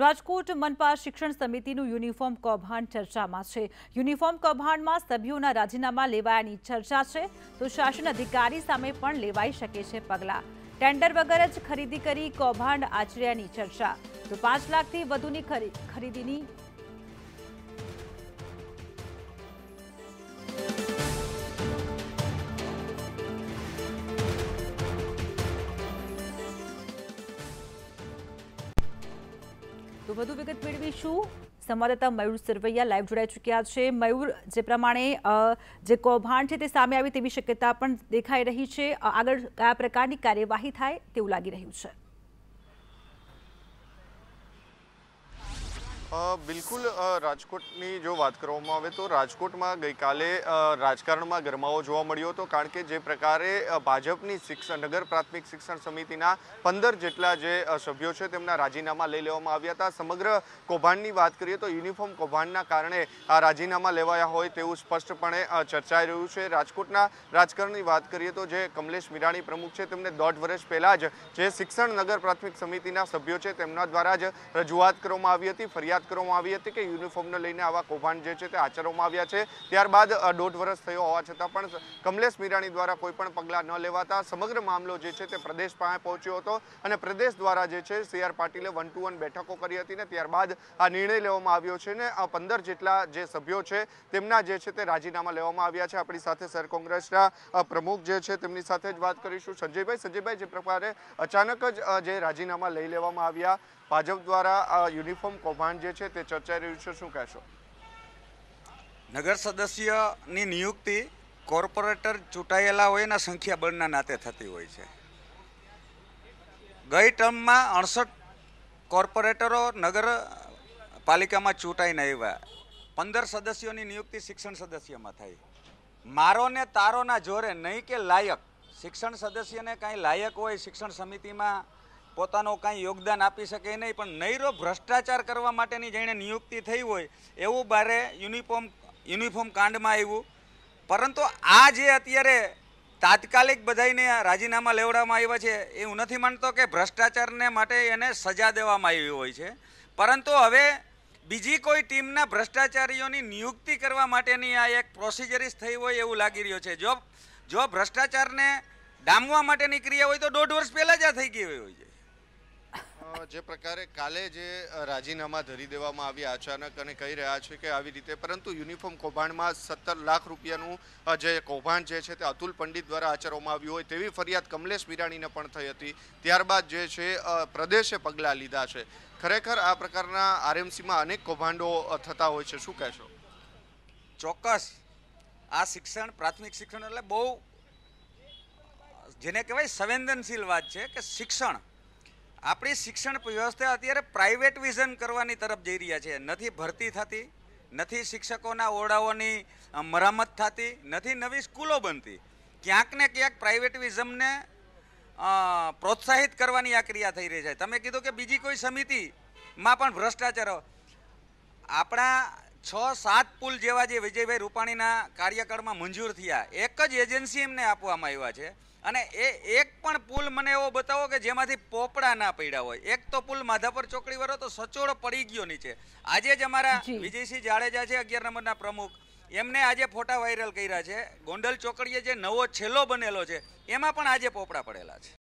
રાજકોટ મનપા શિક્ષણ સમિતિનું યુનિફોર્મ કૌભાંડ ચર્ચામાં છે યુનિફોર્મ કૌભાંડમાં સભ્યોના રાજીનામા લેવાયાની ચર્ચા છે તો શાસન અધિકારી સામે પણ લેવાઈ શકે છે પગલાં ટેન્ડર વગર જ ખરીદી કરી કૌભાંડ આચર્યાની ચર્ચા તો પાંચ લાખથી વધુની ખરીદીની વડોદુ વિકટ પીડવી છું સંવાદતા મયુર સર્વેયા લાઈવ જોડાયા ચુક્યા છે મયુર જે પ્રમાણે જે કોભાન છે તે સામે આવી て भी શક્યતા પણ દેખાઈ રહી છે આગળ આ પ્રકારની કાર્યવાહી થાય તેવું લાગી રહ્યું છે બિલકુલ રાજકોટની જો વાત કરવામાં આવે તો રાજકોટમાં ગઈકાલે રાજકારણમાં ગરમાવો જોવા મળ્યો હતો કારણ કે જે પ્રકારે ભાજપની શિક્ષણ નગર પ્રાથમિક શિક્ષણ સમિતિના પંદર જેટલા જે સભ્યો છે તેમના રાજીનામા લઈ લેવામાં આવ્યા હતા સમગ્ર કૌભાંડની વાત કરીએ તો યુનિફોર્મ કૌભાંડના કારણે આ રાજીનામા લેવાયા હોય તેવું સ્પષ્ટપણે ચર્ચાઈ રહ્યું છે રાજકોટના રાજકારણની વાત કરીએ તો જે કમલેશ મીરાણી પ્રમુખ છે તેમને દોઢ વર્ષ પહેલાં જ જે શિક્ષણ નગર પ્રાથમિક સમિતિના સભ્યો છે તેમના દ્વારા જ રજૂઆત કરવામાં આવી હતી ફરિયાદ રજૂઆત કરવામાં આવી હતી કે યુનિફોર્મને લઈને આવા કૌભાંડ જે છે તે આચરવામાં આવ્યા છે ત્યારબાદ દોઢ વર્ષ થયો હોવા છતાં પણ કમલેશ મીરાણી દ્વારા કોઈ પણ પગલાં ન લેવાતા સમગ્ર મામલો જે છે તે પ્રદેશ પાસે પહોંચ્યો હતો અને પ્રદેશ દ્વારા જે છે સી આર પાટીલે વન ટુ વન બેઠકો કરી હતી ને ત્યારબાદ આ નિર્ણય લેવામાં આવ્યો છે ને આ પંદર જેટલા જે સભ્યો છે તેમના જે છે તે રાજીનામા લેવામાં આવ્યા છે આપણી સાથે સર કોંગ્રેસના પ્રમુખ જે છે તેમની સાથે જ વાત કરીશું સંજયભાઈ સંજયભાઈ જે પ્રકારે અચાનક જ જે રાજીનામા લઈ લેવામાં આવ્યા ભાજપ દ્વારા યુનિફોર્મ કૌભાંડ જે છે તે ચર્ચાઈ રહ્યું છે શું કહેશો નગર સદસ્યની નિયુક્તિ કોર્પોરેટર ચૂંટાયેલા હોય એના સંખ્યાબળના નાતે થતી હોય છે ગઈ ટર્મમાં અડસઠ કોર્પોરેટરો નગર પાલિકામાં ચૂંટાઈને આવ્યા પંદર સદસ્યોની નિયુક્તિ શિક્ષણ સદસ્યમાં થઈ મારો ને તારોના જોરે નહીં કે લાયક શિક્ષણ સદસ્યને કાંઈ લાયક હોય શિક્ષણ સમિતિમાં પોતાનો કાંઈ યોગદાન આપી શકે નહીં પણ નૈરો ભ્રષ્ટાચાર કરવા માટેની જેણે નિયુક્તિ થઈ હોય એવું બારે યુનિફોર્મ યુનિફોર્મ કાંડમાં આવ્યું પરંતુ આ જે અત્યારે તાત્કાલિક બધાને રાજીનામા લેવડાવવામાં આવ્યા છે એ હું નથી માનતો કે ભ્રષ્ટાચારને માટે એને સજા દેવામાં આવી હોય છે પરંતુ હવે બીજી કોઈ ટીમના ભ્રષ્ટાચારીઓની નિયુક્તિ કરવા માટેની આ એક પ્રોસિજરીસ થઈ હોય એવું લાગી રહ્યો છે જો જો ભ્રષ્ટાચારને ડામવા માટેની ક્રિયા હોય તો દોઢ વર્ષ પહેલાં જ આ થઈ ગઈ હોય જે પ્રકારે કાલે જે રાજીનામા ધરી દેવામાં આવ્યા અચાનક અને કહી રહ્યા છે કે આવી રીતે પરંતુ યુનિફોર્મ કૌભાંડમાં સત્તર લાખ રૂપિયાનું જે કૌભાંડ જે છે તે અતુલ પંડિત દ્વારા આચરવામાં આવ્યું હોય તેવી ફરિયાદ કમલેશ બિરાણીને પણ થઈ હતી ત્યારબાદ જે છે પ્રદેશે પગલાં લીધા છે ખરેખર આ પ્રકારના આરએમસીમાં અનેક કૌભાંડો થતા હોય છે શું કહેશો ચોક્કસ આ શિક્ષણ પ્રાથમિક શિક્ષણ એટલે બહુ જેને કહેવાય સંવેદનશીલ વાત છે કે શિક્ષણ આપણી શિક્ષણ વ્યવસ્થા અત્યારે પ્રાઇવેટ વિઝન કરવાની તરફ જઈ રહ્યા છે નથી ભરતી થતી નથી શિક્ષકોના ઓરડાઓની મરામત થતી નથી નવી સ્કૂલો બનતી ક્યાંક ને ક્યાંક પ્રાઇવેટિઝમને પ્રોત્સાહિત કરવાની આ ક્રિયા થઈ રહી છે તમે કીધું કે બીજી કોઈ સમિતિમાં પણ ભ્રષ્ટાચારો આપણા છ સાત પુલ જેવા જે વિજયભાઈ રૂપાણીના કાર્યકાળમાં મંજૂર થયા એક જ એજન્સી એમને આપવામાં આવ્યા છે અને એ એક પણ પુલ મને એવો બતાવો કે જેમાંથી પોપડા ના પડ્યા હોય એક તો પુલ માધાપર ચોકડી વાળો તો સચોડ પડી ગયો નીચે આજે જ અમારા વિજયસિંહ જાડેજા છે અગિયાર નંબરના પ્રમુખ એમને આજે ફોટા વાયરલ કર્યા છે ગોંડલ ચોકડીએ જે નવો છેલ્લો બનેલો છે એમાં પણ આજે પોપડા પડેલા છે